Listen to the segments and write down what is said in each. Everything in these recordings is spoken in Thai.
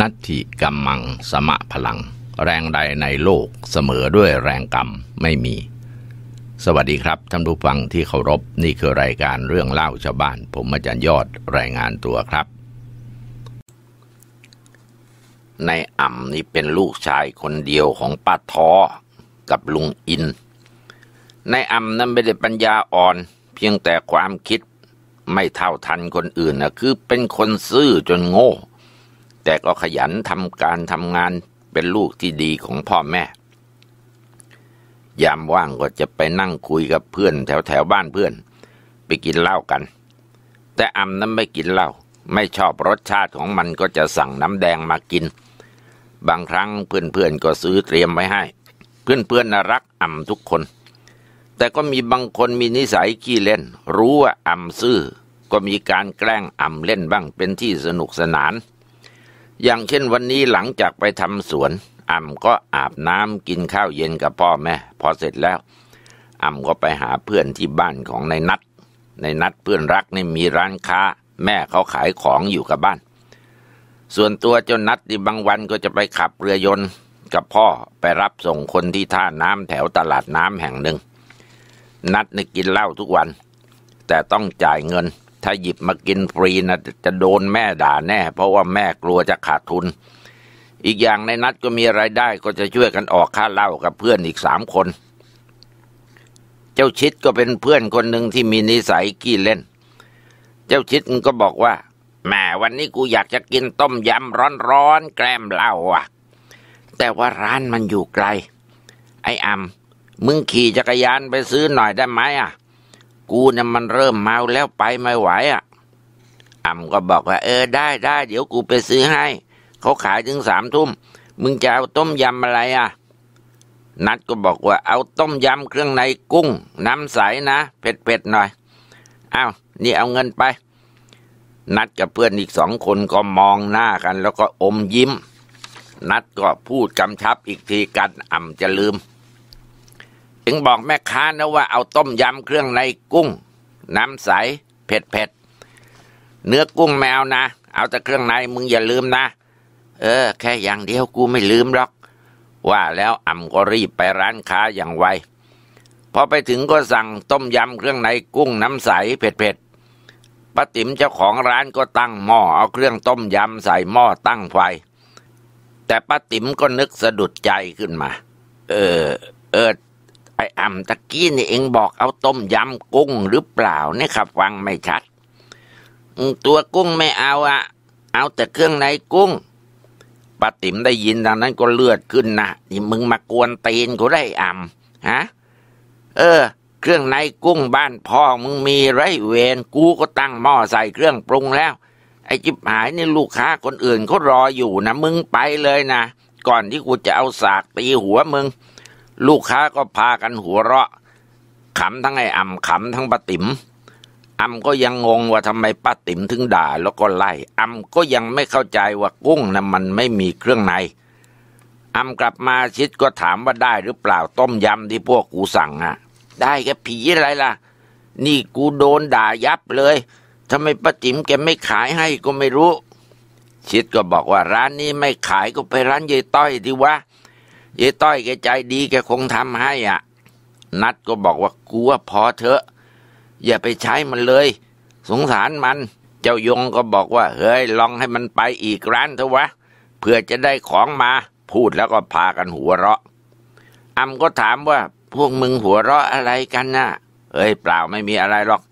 นัตถิกัมมังสมะพลัง แรงใดในโลกเสมอด้วยแรงกรรมไม่มี สวัสดีครับท่านผู้ฟังที่เคารพนี่คือรายการเรื่องเล่าชาวบ้าน ผมอาจารย์ยอดรายงานตัวครับ ในอ่ำนี่เป็นลูกชายคนเดียวของป้าทอกับลุงอิน ในอ่ำนั้นไม่ได้ปัญญาอ่อนเพียงแต่ความคิดไม่เท่าทันคนอื่นนะคือเป็นคนซื่อจนโง่แต่ก็ขยันทำการทำงานเป็นลูกที่ดีของพ่อแม่ ยามว่างก็จะไปนั่งคุยกับเพื่อนแถวแถวบ้านเพื่อนไปกินเหล้ากัน แต่อำนั้นไม่กินเหล้าไม่ชอบรสชาติของมันก็จะสั่งน้ำแดงมากิน บางครั้งเพื่อนเพื่อนก็ซื้อเตรียมไว้ให้ เพื่อนเอน่ารักอ่ำทุกคน แต่ก็มีบางคนมีนิสัยขี้เล่น รู้ว่าอ่ำซื้อก็มีการแกล้งอ่ำเล่นบ้างเป็นที่สนุกสนานอย่างเช่นวันนี้หลังจากไปทำสวนอ่ำก็อาบน้ำกินข้าวเย็นกับพ่อแม่ พอเสร็จแล้วอ่ำก็ไปหาเพื่อนที่บ้านของนายนัดในนัดเพื่อนรักนี่มีร้านค้า แม่เขาขายของอยู่กับบ้าน ส่วนตัวเจ้านัดที่บางวันก็จะไปขับเรือยนต์ กับพ่อไปรับส่งคนที่ท่าน้ำแถวตลาดน้ำแห่งหนึ่ง นัดนี่กินเหล้าทุกวัน แต่ต้องจ่ายเงินถ้าหยิบมากินฟรีนะจะโดนแม่ด่าแน่เพราะว่าแม่กลัวจะขาดทุน อีกอย่างในนัดก็มีไรายได้ก็จะช่วยกันออกค่าเหล้ากับเพื่อนอีกสามคน เจ้าชิดก็เป็นเพื่อนคนหนึ่งที่มีนิสัยขี้เล่น เจ้าชิดมันก็บอกว่าแม่วันนี้กูอยากจะกินต้มยำร้อนๆแกล้มเหล้าอ่ะ แต่ว่าร้านมันอยู่ไกล ไอ้อำมึงขี่จักรยานไปซื้อหน่อยได้ไหมอ่ะกูเนี่ยมันเริ่มเมาแล้วไปไม่ไหวอ่ะอ่ำก็บอกว่า เออได้ได้เดี๋ยวกูไปซื้อให้ เขาขายถึงสามทุ่ม มึงจะเอาต้มยำอะไรอ่ะ นัดก็บอกว่าเอาต้มยำเครื่องในกุ้ง น้ำใสนะเผ็ดเผ็ดหน่อยอ้าวนี่เอาเงินไป นัดกับเพื่อนอีกสองคนก็มองหน้ากัน แล้วก็อมยิ้ม นัดก็พูดกำชับอีกทีกันอ่ำจะลืมึงบอกแม่ค้านะว่าเอาต้มยำเครื่องในกุ้ง น้ำใสเผ็ดเผ็ดเนื้อกุ้งแมวนะ เอาแต่เครื่องในมึงอย่าลืมนะ เออ แค่อย่างเดียวกูไม่ลืมหรอก ว่าแล้วอ่ำก็รีบไปร้านค้าอย่างไวพอไปถึงก็สั่งต้มยำเครื่องในกุ้ง น้ำใสเผ็ดเผ็ดป้าติ๋มเจ้าของร้านก็ตั้งหม้อเอาเครื่องต้มยำใส่หม้อตั้งไฟแต่ป้าติ๋มก็นึกสะดุดใจขึ้นมา เออ เออไปอ่ำตะกี้นี่เองบอกเอาต้มยำกุ้งหรือเปล่าเนี่ยครับฟังไม่ชัดตัวกุ้งไม่เอาอะเอาแต่เครื่องในกุ้งป้าติ๋มได้ยินดังนั้นก็เลือดขึ้นนะนี่มึงมากวนตีนกูได้อ่ำฮะเออ เครื่องในกุ้งบ้านพ่อมึงมีไรเวรกูก็ตั้งหม้อใส่เครื่องปรุงแล้ว ไอ้จิบหายนี่ลูกค้าคนอื่นเขารออยู่นะมึงไปเลยนะก่อนที่กูจะเอาสากตีหัวมึงลูกค้าก็พากันหัวเราะขำทั้งไอ้อ่ำขำทั้งป้าติ๋มอ่ำก็ยังงงว่าทำไมป้าติ๋มถึงด่าแล้วก็ไล่อ่ำก็ยังไม่เข้าใจว่ากุ้งนะ่ะมันไม่มีเครื่องในอ่ำกลับมาชิดก็ถามว่าได้หรือเปล่าต้มยำที่พวกกูสั่งอ่ะ ได้แกผีอะไรล่ะนี่กูโดนด่ายับเลยทำไมป้าติ๋มแกไม่ขายให้ก็ไม่รู้ ชิดก็บอกว่าร้านนี้ไม่ขายก็ไปร้านยายต้อยดีวะยายต้อยแกใจดีแกคงทำให้อ่ะ นัดก็บอกว่ากูว่าพอเถอะ อย่าไปใช้มันเลย สงสารมัน เจ้ายงก็บอกว่า เฮ้ยลองให้มันไปอีกร้านเถอะวะ เพื่อจะได้ของมา พูดแล้วก็พากันหัวเราะอำก็ถามว่าพวกมึงหัวเราะอะไรกันนะ่ะเอ้ยเปล่าไม่มีอะไรหรอก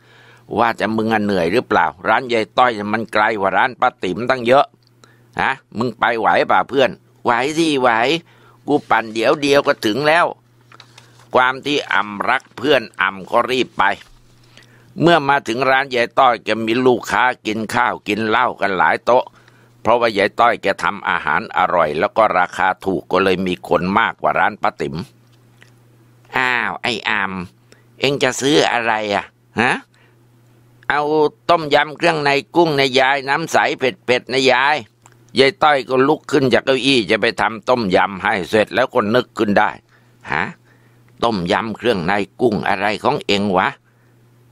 ว่าจะมึงอเหนื่อยหรือเปล่า ร้านยายต้อยมันไกลกว่าร้านป้าติ๋มตั้งเยอะ ฮะ มึงไปไหวป่ะเพื่อน ไหวสิไหวกูปั่นเดี๋ยวเดียวก็ถึงแล้ว ความที่อ่ำรักเพื่อนอ่ำก็รีบไป เมื่อมาถึงร้านยายต้อยแกมีลูกค้ากินข้าวกินเหล้ากันหลายโต๊ะ เพราะว่ายายต้อยแกทำอาหารอร่อย แล้วก็ราคาถูกก็เลยมีคนมากกว่าร้านป้าติ๋มอ้าวไอ้อ่ำเอ็งจะซื้ออะไรอ่ะฮะ เอาต้มยำเครื่องในกุ้งในยาย น้ำใสเผ็ดๆนยายยายต้อยก็ลุกขึ้นจากเก้าอี้จะไปทำต้มยำให้เสร็จแล้วก็นึกขึ้นได้ฮะต้มยำเครื่องในกุ้งอะไรของเองวะ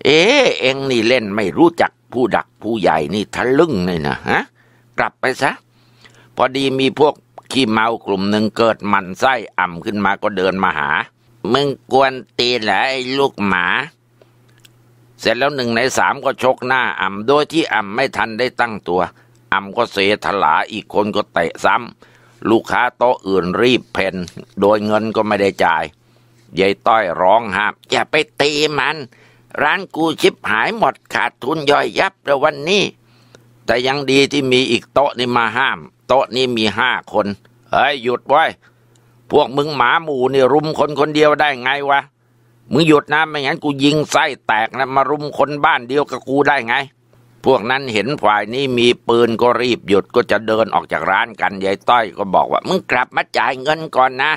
เอ๊เองนี่เล่นไม่รู้จักผู้ดักผู้ใหญ่นี่ทะลึ่งเลยนะฮะกลับไปซะพอดีมีพวกขี้เมากลุ่มหนึ่งเกิดมันไส้อ่ำขึ้นมาก็เดินมาหา มึงกวนตีแหละไอ้ลูกหมา เสร็จแล้วหนึ่งในสามก็ชกหน้าอ่ำโดยที่อ่ำไม่ทันได้ตั้งตัวอำก็เสถลาอีกคนก็เตะซ้ำลูกค้าโต๊ะอื่นรีบเพนโดยเงินก็ไม่ได้จ่ายยายต้อยร้องห้าอย่าไปตีมัน ร้านกูชิบหายหมดขาดทุนย่อยยับแล้ววันนี้ แต่ยังดีที่มีอีกโต๊ะนี่มาห้าม โต๊ะนี้มีห้าคนเฮ้ยหยุดไว้พวกมึงหมาหมูนี่รุมคนคนเดียวได้ไงวะ มึงหยุดนะไม่งั้นกูยิงไส้แตกนะมารุมคนบ้านเดียวกับกูได้ไงพวกนั้นเห็นฝ่ายนี้มีปืนก็รีบหยุดก็จะเดินออกจากร้านกันยายต้อยก็บอกว่ามึงกลับมาจ่ายเงินก่อนนะ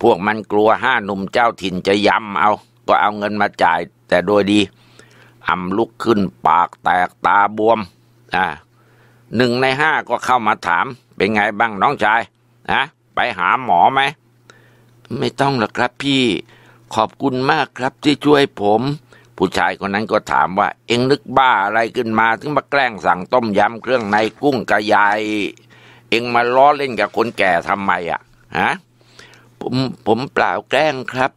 พวกมันกลัวห้าหนุ่มเจ้าถิ่นจะย้ำเอา ก็เอาเงินมาจ่าย แต่โดยดี อำลุกขึ้นปากแตกตาบวมอ่าหนึ่งในห้าก็เข้ามาถาม เป็นไงบ้างน้องชายนะไปหาหมอไหมไม่ต้องหรอกครับพี่ขอบคุณมากครับที่ช่วยผมผู้ชายคนนั้นก็ถามว่าเอ็งนึกบ้าอะไรขึ้นมาถึงมาแกล้งสั่งต้มยำเครื่องในกุ้งกระยายเอ็งมาล้อเล่นกับคนแก่ทำไมอ่ะฮะผมผมเปล่าแกล้งครับ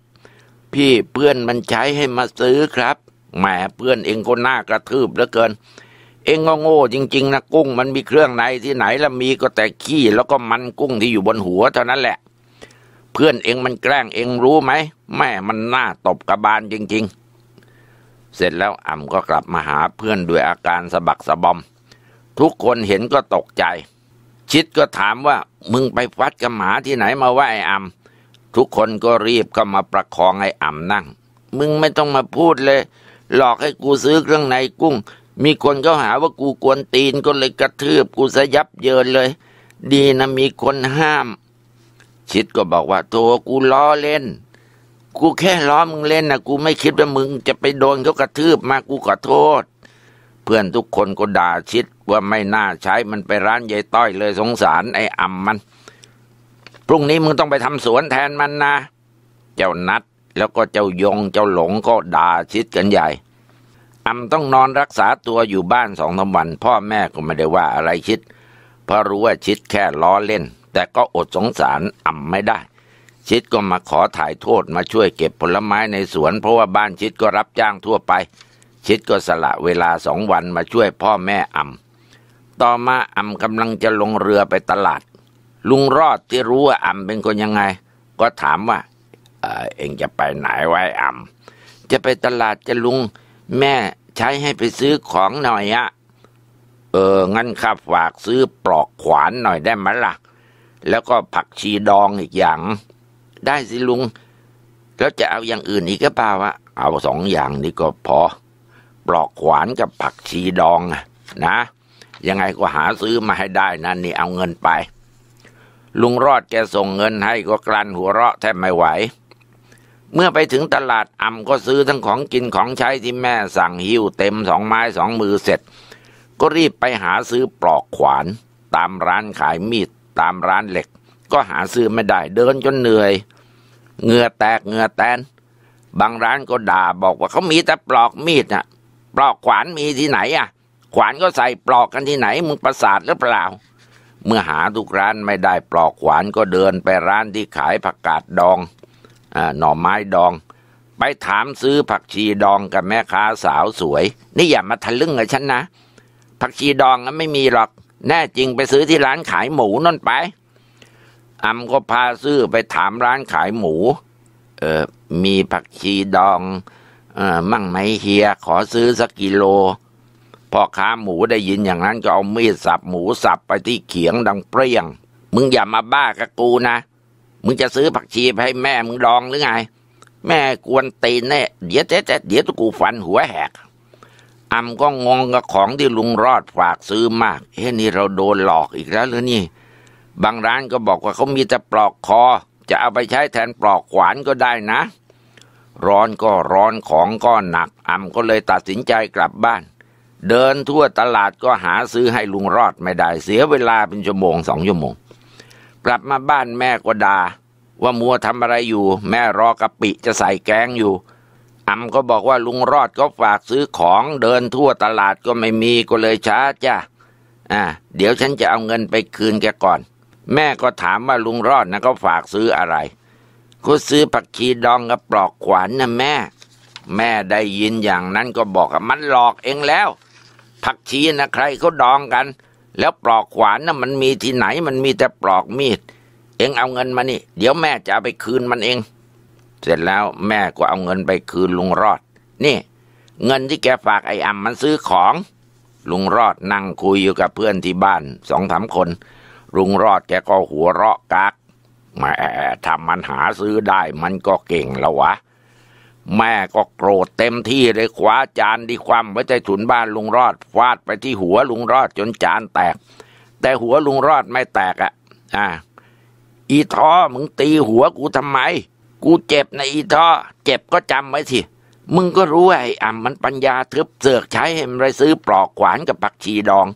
พี่เพื่อนมันใช้ให้มาซื้อครับแหมเพื่อนเอ็งก็น้ากระทืบเหลือเกิน เองก็โง่จริง ๆนะกุ้งมันมีเครื่องในที่ไหนละมีก็แต่ขี้แล้วก็มันกุ้งที่อยู่บนหัว เท่านั้นแหละ เพื่อนเองมันแกล้งเองรู้ไหมแม่มันหน้าตบกระบาลจริง ๆเสร็จแล้วอ่ำก็กลับมาหาเพื่อนด้วยอาการสะบักสะบอม ทุกคนเห็นก็ตกใจ ชิดก็ถามว่ามึงไปวัดกับหมาที่ไหนมาว่าไอ้อ่ำทุกคนก็รีบก็มาประคองไอ้อ่ำนั่ง มึงไม่ต้องมาพูดเลย หลอกให้กูซื้อเครื่องในกุ้ง มีคนก็หาว่ากูกวนตีนก็เลยกระทืบ กูสยับเยินเลย ดีนะมีคนห้าม ชิดก็บอกว่าโธกูล้อเล่นกูแค่ล้อมึงเล่นนะกูไม่คิดว่ามึงจะไปโดนเขากระทืบมากูขอโทษ เพื่อนทุกคนก็ด่าชิดว่าไม่น่าใช้มันไปร้านยายต้อยเลยสงสาร ไอ้อ่ำมัน พรุ่งนี้มึงต้องไปทำสวนแทนมันนะ เจ้านัดแล้วก็เจ้ายง เจ้าหลงก็ด่าชิดกันใหญ่อ่ำต้องนอนรักษาตัวอยู่บ้านสองสาวัน พ่อแม่ก็ไม่ได้ว่าอะไรชิดเพราะรู้ว่าชิดแค่ล้อเล่น แต่ก็อดสงสารอ่ำไม่ได้ชิดก็มาขอถ่ายโทษมาช่วยเก็บผลไม้ในสวนเพราะว่าบ้านชิดก็รับจ้างทั่วไป ชิดก็สละเวลาสองวันมาช่วยพ่อแม่อำ ต่อมาอำกำลังจะลงเรือไปตลาด ลุงรอดที่รู้ว่าอำเป็นคนยังไง ก็ถามว่า เออเองจะไปไหนไว้อำ จะไปตลาดจะลุงแม่ใช้ให้ไปซื้อของหน่อยอะเอองั้นข้าฝากซื้อปลอกขวานหน่อยได้ไหมละ่ะ แล้วก็ผักชีดองอีกอย่างได้สิลุง แล้วจะเอาอย่างอื่น อีกก็เปล่าวะ เอาสองอย่างนี้ก็พอ ปลอกขวานกับผักชีดอง นะ ยังไงก็หาซื้อมาให้ได้นั่นนี่เอาเงินไป ลุงรอดแกส่งเงินให้ก็กลั้นหัวเราะแทบไม่ไหว เมื่อไปถึงตลาดอ่ำก็ซื้อทั้งของกินของใช้ที่แม่สั่งหิ้วเต็มสองไม้สองมือเสร็จ ก็รีบไปหาซื้อปลอกขวาน ตามร้านขายมีดตามร้านเหล็กก็หาซื้อไม่ได้เดินจนเหนื่อยเหงื่อแตกเหงื่อแตน บางร้านก็ด่าบอกว่าเขามีแต่ปลอกมีดน่ะปลอกขวานมีที่ไหนอ่ะ ขวานก็ใส่ปลอกกันที่ไหนมึงประสาทหรือเปล่า เมื่อหาทุกร้านไม่ได้ปลอกขวานก็เดินไปร้านที่ขายผักกาดดองอหน่อไม้ดอง ไปถามซื้อผักชีดองกับแม่ค้าสาวสวย นี่อย่ามาทะลึ่งกับฉันนะ ผักชีดองนั้นไม่มีหรอกแน่จริงไปซื้อที่ร้านขายหมูนั่นไปอำก็พาซื้อไปถามร้านขายหมู เออ มีผักชีดองเออมั่งไหมเฮีย ขอซื้อสักกิโล พ่อค้าหมูได้ยินอย่างนั้นก็เอามีดสับหมูสับไปที่เขียงดังเปรี้ยง มึงอย่ามาบ้ากับกูนะ มึงจะซื้อผักชีให้แม่มึงดองหรือไง แม่กวนตีนแน่ เดี๋ยวเจ๊เดี๋ยวตกูฟันหัวแหกอำก็งงกับของที่ลุงรอดฝากซื้อมากเฮ้นี่เราโดนหลอกอีกแล้วหรือนี่บางร้านก็บอกว่าเขามีแต่ปลอกคอ จะเอาไปใช้แทนปลอกขวานก็ได้นะ ร้อนก็ร้อนของก็หนักอ่ำก็เลยตัดสินใจกลับบ้าน เดินทั่วตลาดก็หาซื้อให้ลุงรอดไม่ได้เสียเวลาเป็นชั่วโมงสองชั่วโมงกลับมาบ้านแม่ก็ดา่าว่ามัวทำอะไรอยู่ แม่รอกะปิจะใส่แกงอยู่อำก็บอกว่าลุงรอดก็ฝากซื้อของ เดินทั่วตลาดก็ไม่มีก็เลยช้าจ้ะอ่าเดี๋ยวฉันจะเอาเงินไปคืนแกก่อนแม่ก็ถามว่าลุงรอดนะก็ฝากซื้ออะไรก็ซื้อผักชีดองกับปลอกขวานนะแม่ แม่ได้ยินอย่างนั้นก็บอกว่ามันหลอกเองแล้ว ผักชีนะใครเขาดองกัน แล้วปลอกขวานนะ่ะมันมีที่ไหน มันมีแต่ปลอกมีด เองเอาเงินมานี่ เดี๋ยวแม่จะเอาไปคืนมันเอง เสร็จแล้วแม่ก็เอาเงินไปคืนลุงรอด นี่เงินที่แกฝากไอ้อ่ำมันซื้อของ ลุงรอดนั่งคุยอยู่กับเพื่อนที่บ้านสองสามคนลุงรอดแกก็หัวเราะกักแม่ถ้ามันหาซื้อได้ มันก็เก่งแล้ววะ แม่ก็โกรธเต็มที่เลยคว้าจานดีความไว้ใจถุนบ้านลุงรอดฟาดไปที่หัวลุงรอด จนจานแตก แต่หัวลุงรอดไม่แตกอ่ะ อ่า อีท้อมึงตีหัวกูทำไม กูเจ็บในอีท้อเจ็บก็จำไว้สิ มึงก็รู้ไอ้ อ่ำมันปัญญาทึบเสือกใช้เห็นไรซื้อปลอกขวานกับปักชีดอง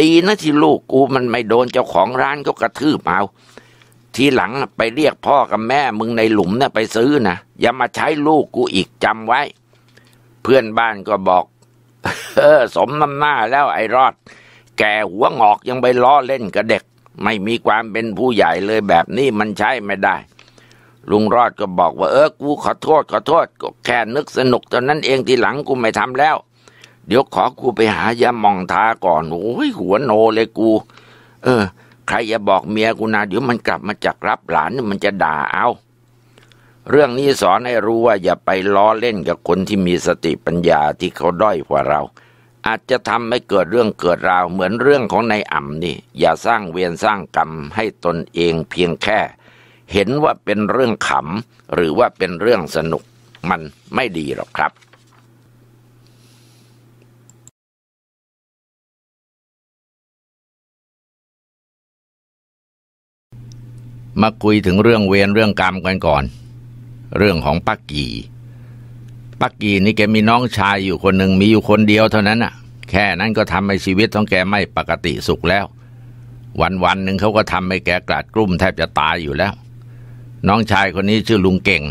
ดีนะที่ลูกกูมันไม่โดนเจ้าของร้านก็กระทืบเอาทีหลังไปเรียกพ่อกับแม่มึงในหลุมนี่ะไปซื้อนะอย่ามาใช้ลูกกูอีกจำไว้ เพื่อนบ้านก็บอก เออ สมน้ำหน้าแล้วไอ้รอด แกหัวงอกยังไปล้อเล่นกับเด็ก ไม่มีความเป็นผู้ใหญ่เลยแบบนี้มันใช้ไม่ได้ ลุงรอดก็บอกว่าเออ กูขอโทษขอโทษก็แค่นึกสนุกตอนนั้นเองทีหลังกูไม่ทำแล้วเดี๋ยวขอกูไปหายามองทาก่อนโอ้ยหัวโนเลยกู เออ ใครอย่าบอกเมียกูนะเดี๋ยวมันกลับมาจากรับหลานมันจะด่าเอา เรื่องนี้สอนให้รู้ว่าอย่าไปล้อเล่นกับคนที่มีสติปัญญาที่เขาด้อยกว่าเรา อาจจะทำให้เกิดเรื่องเกิดราวเหมือนเรื่องของนายอ่ำนี่ อย่าสร้างเวรสร้างกรรมให้ตนเองเพียงแค่ เห็นว่าเป็นเรื่องขำหรือว่าเป็นเรื่องสนุกมันไม่ดีหรอกครับมาคุยถึงเรื่องเวรเรื่องกรรมกันก่อน เรื่องของปักกีปักกีนี่แกมีน้องชายอยู่คนหนึ่งมีอยู่คนเดียวเท่านั้นน่ะแค่นั้นก็ทำให้ชีวิตของแกไม่ปกติสุขแล้ว วันวันหนึ่งเขาก็ทำให้แกกลาดกลุ้มแทบจะตายอยู่แล้ว น้องชายคนนี้ชื่อลุงเก่ง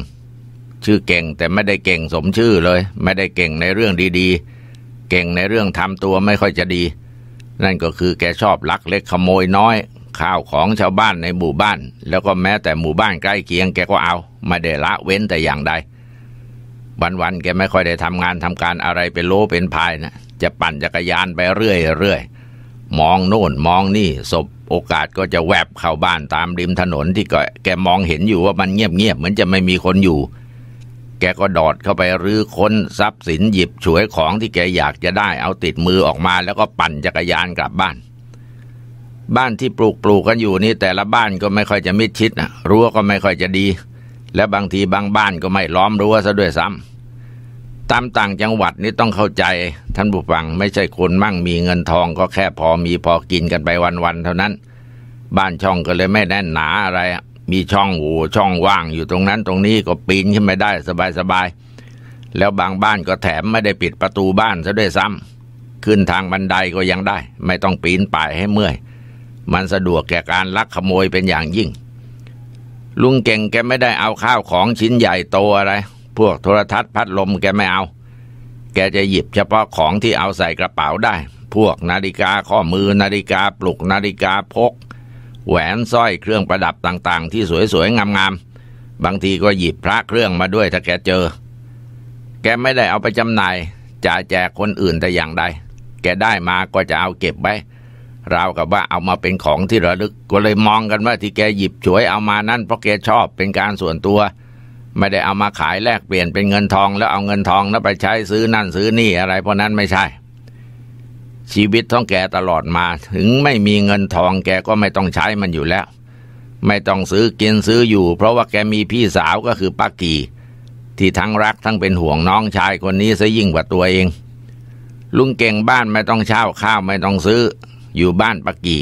ชื่อเก่งแต่ไม่ได้เก่งสมชื่อเลย ไม่ได้เก่งในเรื่องดีๆ เก่งในเรื่องทำตัวไม่ค่อยจะดี นั่นก็คือแกชอบลักเล็กขโมยน้อยข้าวของชาวบ้านในหมู่บ้าน แล้วก็แม้แต่หมู่บ้านใกล้เคียงแกก็เอาไม่ได้ละเว้นแต่อย่างใดวันๆ แกไม่ค่อยได้ทำงานทำการอะไรเป็นโลเป็นพายนะจะปั่นจักรยานไปเรื่อยๆ มองโน่นมองนี่ศพโอกาสก็จะแวบเข้าบ้านตามริมถนนที่ แกมองเห็นอยู่ว่ามันเงียบๆ เหมือนจะไม่มีคนอยู่ แกก็ดอดเข้าไปรื้อค้นทรัพย์สินหยิบฉวยของที่แกอยากจะได้ เอาติดมือออกมา แล้วก็ปั่นจักรยานกลับบ้านบ้านที่ปลูกปลูกกันอยู่นี่แต่ละบ้านก็ไม่ค่อยจะมิดชิดนะรั้วก็ไม่ค่อยจะดี และบางทีบางบ้านก็ไม่ล้อมรั้วซะด้วยซ้ำ ตามต่างจังหวัดนี่ต้องเข้าใจ ท่านผู้ฟังไม่ใช่คนมั่งมีเงินทองก็แค่พอมีพอกินกันไปวันๆ เท่านั้น บ้านช่องก็เลยไม่แน่นหนาอะไร มีช่องโหว่ช่องว่างอยู่ตรงนั้น ตรงนี้ก็ปีนขึ้นไปได้สบายๆแล้วบางบ้านก็แถมไม่ได้ปิดประตูบ้านซะด้วยซ้ำ ขึ้นทางบันไดก็ยังได้ ไม่ต้องปีนป่ายให้เมื่อยมันสะดวกแก่การลักขโมยเป็นอย่างยิ่ง ลุงเก่งแกไม่ได้เอาข้าวของชิ้นใหญ่โตอะไร พวกโทรทัศน์พัดลมแกไม่เอา แกจะหยิบเฉพาะของที่เอาใส่กระเป๋าได้ พวกนาฬิกาข้อมือนาฬิกาปลุกนาฬิกาพก แหวนสร้อยเครื่องประดับต่างๆ ที่สวยๆงามๆบางทีก็หยิบพระเครื่องมาด้วยถ้าแกเจอ แกไม่ได้เอาไปจำหน่ายจ่ายแจกคนอื่นแต่อย่างใดแกได้มาก็จะเอาเก็บไว้ราวกับว่าเอามาเป็นของที่ระลึกก็เลยมองกันว่าที่แกหยิบฉวยเอามานั่นเพราะแกชอบเป็นการส่วนตัว ไม่ได้เอามาขายแลกเปลี่ยนเป็นเงินทองแล้วเอาเงินทองนั้นไปใช้ซื้อนั่นซื้อนี่อะไรเพราะนั้นไม่ใช่ ชีวิตท้องแกตลอดมา ถึงไม่มีเงินทองแกก็ไม่ต้องใช้มันอยู่แล้ว ไม่ต้องซื้อกินซื้ออยู่ เพราะว่าแกมีพี่สาวก็คือป้ากีที่ทั้งรักทั้งเป็นห่วงน้องชายคนนี้ซะยิ่งกว่าตัวเอง ลุงเก่งบ้านไม่ต้องเช่าข้าวไม่ต้องซื้ออยู่บ้านปักกี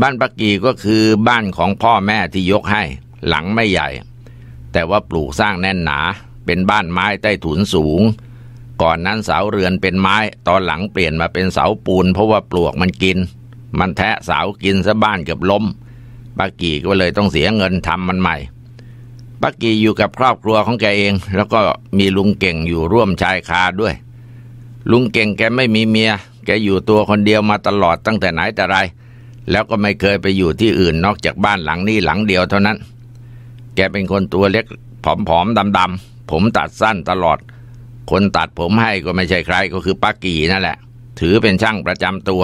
บ้านปักกีก็คือบ้านของพ่อแม่ที่ยกให้หลังไม่ใหญ่ แต่ว่าปลูกสร้างแน่นหนา เป็นบ้านไม้ใต้ถุนสูง ก่อนนั้นเสาเรือนเป็นไม้ตอนหลังเปลี่ยนมาเป็นเสาปูน เพราะว่าปลวกมันกิน มันแทะเสากินซะบ้านเกือบล้มปักกีก็เลยต้องเสียเงินทำมันใหม่ปักกีอยู่กับครอบครัวของแกเอง แล้วก็มีลุงเก่งอยู่ร่วมชายคาด้วย ลุงเก่งแกไม่มีเมียแกอยู่ตัวคนเดียวมาตลอดตั้งแต่ไหนแต่ไร แล้วก็ไม่เคยไปอยู่ที่อื่นนอกจากบ้านหลังนี้หลังเดียวเท่านั้น แกเป็นคนตัวเล็กผอมๆดำๆ ผมตัดสั้นตลอด คนตัดผมให้ก็ไม่ใช่ใครก็คือป้ากีนั่นแหละ ถือเป็นช่างประจำตัว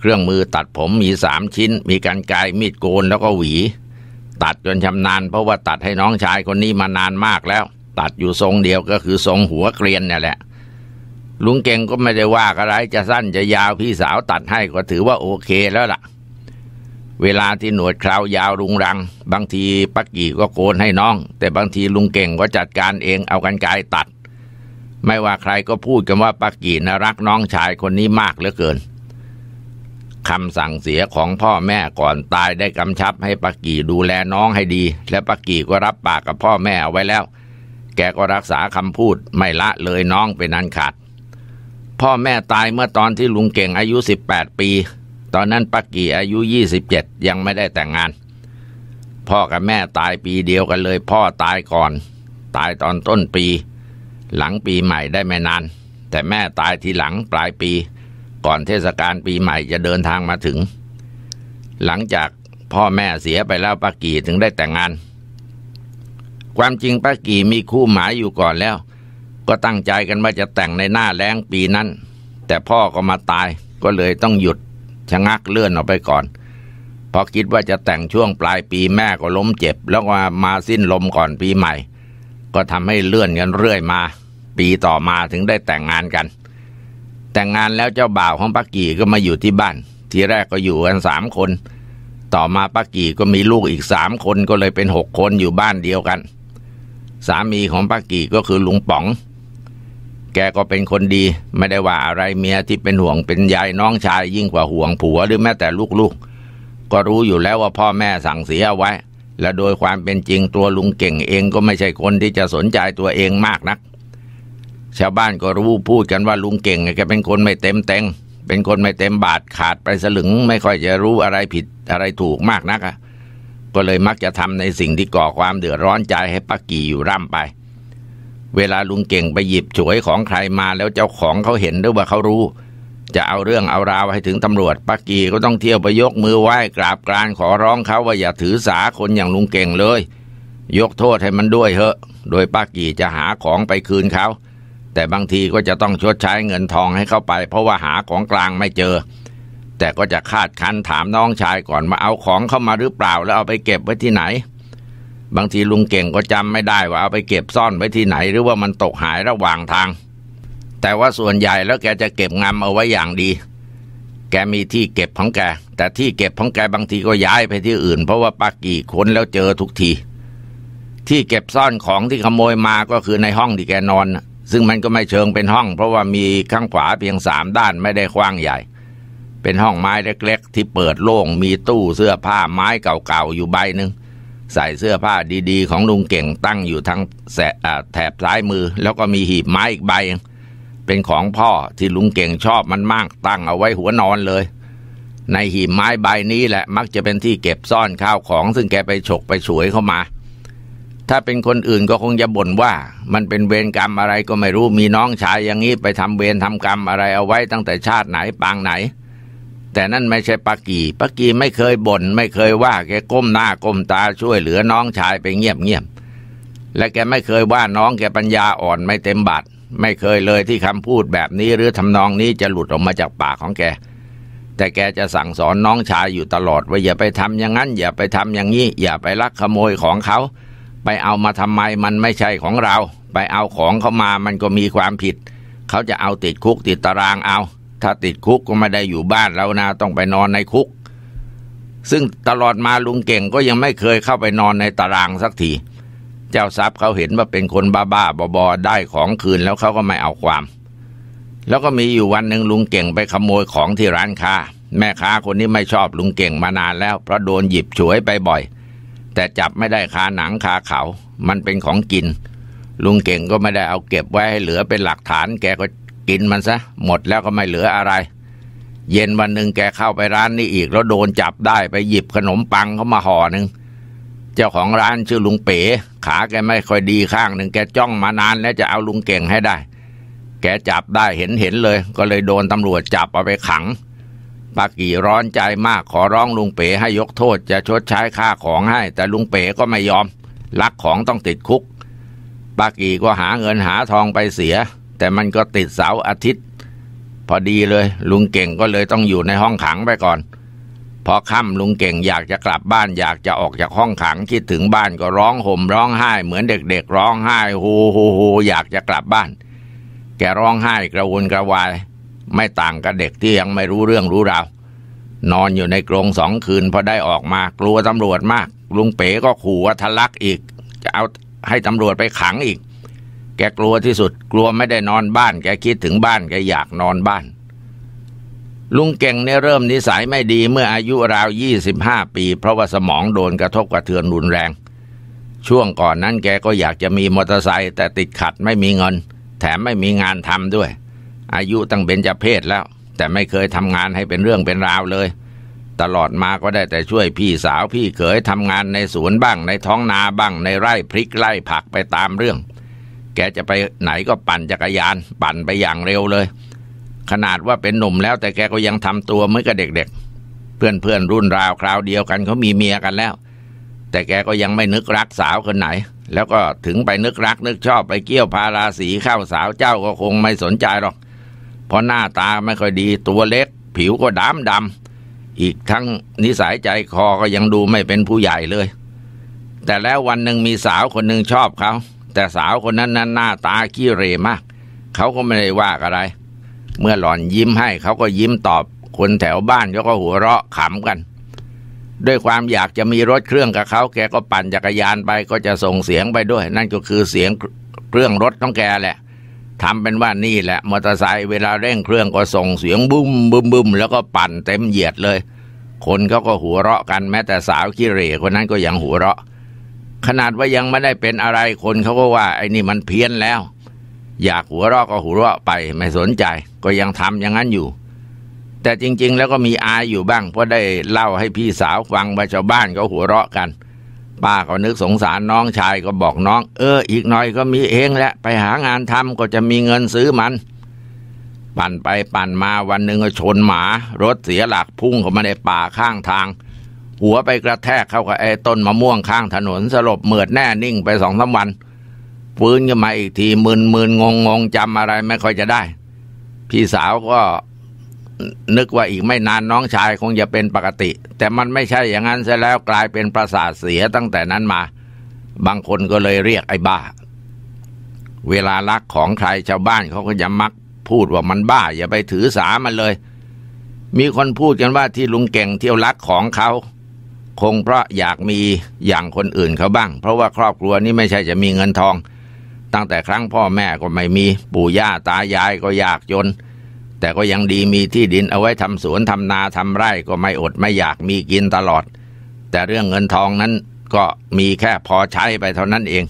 เครื่องมือตัดผมมีสามชิ้น มีกรรไกร มีดโกนแล้วก็หวี ตัดจนชำนาญเพราะว่าตัดให้น้องชายคนนี้มานานมากแล้ว ตัดอยู่ทรงเดียวก็คือทรงหัวเกลียนนี่แหละลุงเก่งก็ไม่ได้ว่าอะไรจะสั้นจะยาวพี่สาวตัดให้ก็ถือว่าโอเคแล้วล่ะ เวลาที่หนวดคราวยาวรุงรัง บางทีปักกี่ก็โกนให้น้อง แต่บางทีลุงเก่งก็จัดการเองเอากันกายตัด ไม่ว่าใครก็พูดกันว่าปักกี่นะรักน้องชายคนนี้มากเหลือเกินคำสั่งเสียของพ่อแม่ก่อนตายได้กำชับ ให้ปักกี่ดูแลน้องให้ดี และปักกี่ก็รับปากกับพ่อแม่เอาไว้แล้ว แกก็รักษาคำพูด ไม่ละเลยน้องเป็นอันขาดพ่อแม่ตายเมื่อตอนที่ลุงเก่งอายุ 18 ปี ตอนนั้นป้ากี่อายุ 27 ยังไม่ได้แต่งงาน พ่อกับแม่ตายปีเดียวกันเลย พ่อตายก่อน ตายตอนต้นปี หลังปีใหม่ได้ไม่นาน แต่แม่ตายทีหลังปลายปี ก่อนเทศกาลปีใหม่จะเดินทางมาถึง หลังจากพ่อแม่เสียไปแล้วป้ากี่ถึงได้แต่งงาน ความจริงป้ากี่มีคู่หมายอยู่ก่อนแล้วก็ตั้งใจกันว่าจะแต่งในหน้าแล้งปีนั้น แต่พ่อก็มาตายก็เลยต้องหยุดชะงักเลื่อนออกไปก่อนพอคิดว่าจะแต่งช่วงปลายปีแม่ก็ล้มเจ็บ แล้วก็มาสิ้นลมก่อนปีใหม่ ก็ทำให้เลื่อนกันเรื่อยมา ปีต่อมาถึงได้แต่งงานกัน แต่งงานแล้วเจ้าบ่าวของป้ากี่ก็มาอยู่ที่บ้าน ทีแรกก็อยู่กันสามคนต่อมาป้ากี่ก็มีลูกอีกสามคนก็เลยเป็นหกคนอยู่บ้านเดียวกัน สามีของป้ากี่ก็คือลุงป๋องแกก็เป็นคนดีไม่ได้ว่าอะไรเมียที่เป็นห่วงเป็นยายน้องชายยิ่งกว่าห่วงผัว หรือแม้แต่ลูกๆกก็รู้อยู่แล้วว่าพ่อแม่สั่งเสียไว้ และโดยความเป็นจริงตัวลุงเก่ง เองก็ไม่ใช่คนที่จะสนใจตัวเองมากนัก ชาวบ้านก็รู้พูดกันว่าลุงเก่งแกเป็นคนไม่เต็มเต็งเป็นคนไม่เต็มบาทขาดไปสลึงไม่ค่อยจะรู้อะไรผิดอะไรถูกมากนักก็เลยมักจะทำในสิ่งที่ก่อความเดือดร้อนใจให้ป้ากี่อยู่ร่ำไปเวลาลุงเก่งไปหยิบฉวยของใครมาแล้วเจ้าของเขาเห็นหรือว่าเขารู้ จะเอาเรื่องเอาราวให้ถึงตำรวจป้ากีก็ต้องเที่ยวไปยกมือไหว้กราบกรานขอร้องเขาว่าอย่าถือสาคนอย่างลุงเก่งเลย ยกโทษให้มันด้วยเหอะ โดยป้ากีจะหาของไปคืนเขา แต่บางทีก็จะต้องชดใช้เงินทองให้เข้าไปเพราะว่าหาของกลางไม่เจอ แต่ก็จะคาดคันถามน้องชายก่อนมาเอาของเข้ามาหรือเปล่า แล้วเอาไปเก็บไว้ที่ไหนบางทีลุงเก่งก็จำไม่ได้ว่าเอาไปเก็บซ่อนไว้ที่ไหน หรือว่ามันตกหายระหว่างทาง แต่ว่าส่วนใหญ่แล้วแกจะเก็บงาเอาไว้อย่างดี แกมีที่เก็บของแกแต่ที่เก็บของแกบางทีก็ย้ายไปที่อื่นเพราะว่าปากี่ค้นแล้วเจอทุกที ที่เก็บซ่อนของที่ขโมยมาก็คือในห้องที่แกนอนซึ่งมันก็ไม่เชิงเป็นห้อง เพราะว่ามีข้างขวาเพียงสามด้านไม่ได้กว้างใหญ่ เป็นห้องไม้เล็กๆ ที่เปิดโล่งมีตู้เสื้อผ้าไม้เก่าๆอยู่ใบหนึ่งใส่เสื้อผ้าดีๆของลุงเก่งตั้งอยู่ทั้งแถบซ้ายมือ แล้วก็มีหีบไม้อีกใบ เป็นของพ่อที่ลุงเก่งชอบมันมากตั้งเอาไว้หัวนอนเลย ในหีบไม้ใบนี้แหละมักจะเป็นที่เก็บซ่อนข้าวของ ซึ่งแกไปฉกไปฉวยเข้ามา ถ้าเป็นคนอื่นก็คงจะบ่นว่า มันเป็นเวรกรรมอะไรก็ไม่รู้มีน้องชายอย่างนี้ไปทำเวรทำกรรมอะไรเอาไว้ตั้งแต่ชาติไหนปางไหนแต่นั่นไม่ใช่ปากีปากีไม่เคยบน่นไม่เคยว่า แกก้มหน้าก้มตาช่วยเหลือน้องชายไปเงียบเงียบและแกไม่เคยว่าน้องแกปัญญาอ่อนไม่เต็มบาทไม่เคยเลยที่คำพูดแบบนี้หรือทำนองนี้จะหลุดออกมาจากปากของแก แต่แกจะสั่งสอนน้องชายอยู่ตลอดว่าอย่าไปทำอย่างนั้นอย่าไปทำอย่างนี้อย่าไปลักขโมยของเขา ไปเอามาทำไมมันไม่ใช่ของเรา ไปเอาของเขามามันก็มีความผิด เขาจะเอาติดคุกติดตารางเอาถ้าติดคุกก็ไม่ได้อยู่บ้านเรานะต้องไปนอนในคุก ซึ่งตลอดมาลุงเก่งก็ยังไม่เคยเข้าไปนอนในตารางสักที เจ้าทรัพย์เขาเห็นว่าเป็นคนบ้าบ้าบอได้ของคืนแล้วเขาก็ไม่เอาความ แล้วก็มีอยู่วันหนึ่งลุงเก่งไปขโมยของที่ร้านค้า แม่ค้าคนนี้ไม่ชอบลุงเก่งมานานแล้ว เพราะโดนหยิบฉวยไปบ่อย แต่จับไม่ได้คาหนังคาเขา มันเป็นของกิน ลุงเก่งก็ไม่ได้เอาเก็บไว้ให้เหลือเป็นหลักฐานแกก็กินมันซะหมดแล้วก็ไม่เหลืออะไร เย็นวันหนึ่งแกเข้าไปร้านนี้อีก แล้วโดนจับได้ไปหยิบขนมปังเขามาห่อหนึ่งเจ้าของร้านชื่อลุงเป๋ ขาแกไม่ค่อยดีข้างหนึ่งแกจ้องมานานแล้วจะเอาลุงเก่งให้ได้ แกจับได้เห็นเห็นเลย ก็เลยโดนตำรวจจับเอาไปขังปากี่ร้อนใจมากขอร้องลุงเป๋ให้ยกโทษจะชดใช้ค่าของให้ แต่ลุงเป๋ก็ไม่ยอมลักของต้องติดคุกปากีก็หาเงินหาทองไปเสียแต่มันก็ติดเสาอาทิตย์ พอดีเลย ลุงเก่งก็เลยต้องอยู่ในห้องขังไปก่อน พอค่ำลุงเก่งอยากจะกลับบ้าน อยากจะออกจากห้องขังคิดถึงบ้านก็ร้องห่มร้องไห้เหมือนเด็กๆ ร้องไห้โฮโฮโฮอยากจะกลับบ้าน แกร้องไห้กระวนกระวาย ไม่ต่างกับเด็กที่ยังไม่รู้เรื่องรู้ราวนอนอยู่ในกรงสองคืนพอได้ออกมากลัวตำรวจมาก ลุงเป๋ก็ขู่ว่าทะลักอีก จะเอาให้ตำรวจไปขังอีกแกกลัวที่สุดกลัวไม่ได้นอนบ้านแกคิดถึงบ้านแกอยากนอนบ้าน ลุงเก่งเนี่ยเริ่มนิสัยไม่ดีเมื่ออายุราวยี่สิบห้าปี เพราะว่าสมองโดนกระทบกระเทือนรุนแรง ช่วงก่อนนั้นแกก็อยากจะมีมอเตอร์ไซค์แต่ติดขัดไม่มีเงิน แถมไม่มีงานทำด้วย อายุตั้งเบญนจะเพศแล้ว แต่ไม่เคยทำงานให้เป็นเรื่องเป็นราวเลย ตลอดมาก็ได้แต่ช่วยพี่สาวพี่เขยทำงานในสวนบ้างในท้องนาบ้างในไร่พริกไร่ผักไปตามเรื่องแกจะไปไหนก็ปั่นจักรยานปั่นไปอย่างเร็วเลย ขนาดว่าเป็นหนุ่มแล้ว แต่แกก็ยังทำตัวเหมือนกับเด็กๆ เพื่อนๆรุ่นราวคราวเดียวกันเขามีเมียกันแล้ว แต่แกก็ยังไม่นึกรักสาวคนไหน แล้วก็ถึงไปนึกรัก นึกชอบไปเกี่ยวพาราสีเข้าสาวเจ้าก็คงไม่สนใจหรอก เพราะหน้าตาไม่ค่อยดีตัวเล็ก ผิวก็ดำดำอีกทั้งนิสัยใจคอก็ยังดูไม่เป็นผู้ใหญ่เลย แต่แล้ววันหนึ่งมีสาวคนหนึ่งชอบเขาแต่สาวคนนั้นนั้น หน้าตาขี้เรมาก เขาก็ไม่ได้ว่าอะไร เมื่อหล่อนยิ้มให้เขาก็ยิ้มตอบ คนแถวบ้านเขาก็หัวเราะขำกัน ด้วยความอยากจะมีรถเครื่องกับเขาแกก็ปั่นจักรยานไป ก็จะส่งเสียงไปด้วยนั่นก็คือเสียงเครื่องรถของแกแหละทำเป็นว่านี่แหละมอเตอร์ไซค์เวลาเร่งเครื่องก็ส่งเสียงบุ้มบุ้มบุ้มแล้วก็ปั่นเต็มเหยียดเลย คนเขาก็หัวเราะกันแม้แต่สาวขี้เร่คนนั้นก็ยังหัวเราะขนาดว่ายังไม่ได้เป็นอะไรคนเขาก็ว่า ไอ้นี่มันเพี้ยนแล้ว อยากหัวเราะก็หัวเราะไปไม่สนใจก็ยังทำอย่างนั้นอยู่ แต่จริง ๆ แล้วก็มีอายอยู่บ้างเพราะได้เล่าให้พี่สาวฟังว่าชาวบ้านก็หัวเราะกัน ป้าก็นึกสงสารน้องชายก็บอกน้อง เออ อีกหน่อยก็มีเองแหละไปหางานทำก็จะมีเงินซื้อมัน ปั่นไปปั่นมาวันหนึ่งก็ชนหมารถเสียหลักพุ่งเข้ามาในป่าข้างทางหัวไปกระแทกเข้ากับไอ้ต้นมะม่วงข้างถนนสลบเหมือดแน่นิ่งไปสองสาวันฟื้นขึ้นมาอีกทีมืนมืนงงงงจำอะไรไม่ค่อยจะได้ พี่สาวก็นึกว่าอีกไม่นานน้องชายคงจะเป็นปกติ แต่มันไม่ใช่อย่างนั้นซะแล้วกลายเป็นประสาทเสียตั้งแต่นั้นมา บางคนก็เลยเรียกไอ้บ้า เวลารักของใครชาวบ้านเขาก็จะมักพูดว่ามันบ้า อย่าไปถือสามันเลย มีคนพูดกันว่าที่ลุงเก่งเที่ยวรักของเขาคงเพราะอยากมีอย่างคนอื่นเขาบ้าง เพราะว่าครอบครัวนี้ไม่ใช่จะมีเงินทอง ตั้งแต่ครั้งพ่อแม่ก็ไม่มีปู่ย่าตายายก็ยากจน แต่ก็ยังดีมีที่ดินเอาไว้ทำสวนทำนาทำไร่ก็ไม่อดไม่อยากมีกินตลอด แต่เรื่องเงินทองนั้นก็มีแค่พอใช้ไปเท่านั้นเอง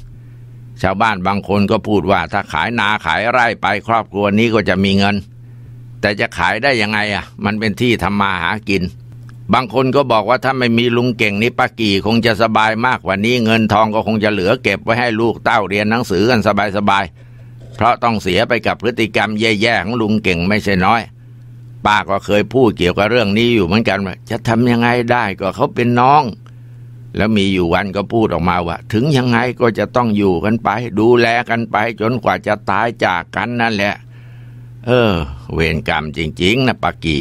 ชาวบ้านบางคนก็พูดว่าถ้าขายนาขายไร่ไปครอบครัวนี้ก็จะมีเงิน แต่จะขายได้ยังไงอ่ะมันเป็นที่ทำมาหากินบางคนก็บอกว่าถ้าไม่มีลุงเก่งนี่ป้ากี่คงจะสบายมากกว่านี้ เงินทองก็คงจะเหลือเก็บไว้ให้ลูกเต้าเรียนหนังสือกันสบายๆ เพราะต้องเสียไปกับพฤติกรรม แย่ๆของลุงเก่งไม่ใช่น้อยป้าก็เคยพูดเกี่ยวกับเรื่องนี้อยู่เหมือนกันว่าจะทำยังไงได้ก็เขาเป็นน้อง แล้วมีอยู่วันก็พูดออกมาว่าถึงยังไงก็จะต้องอยู่กันไป ดูแลกันไป จนกว่าจะตายจากกันนั่นแหละ เออ เวรกรรมจริงๆนะปากี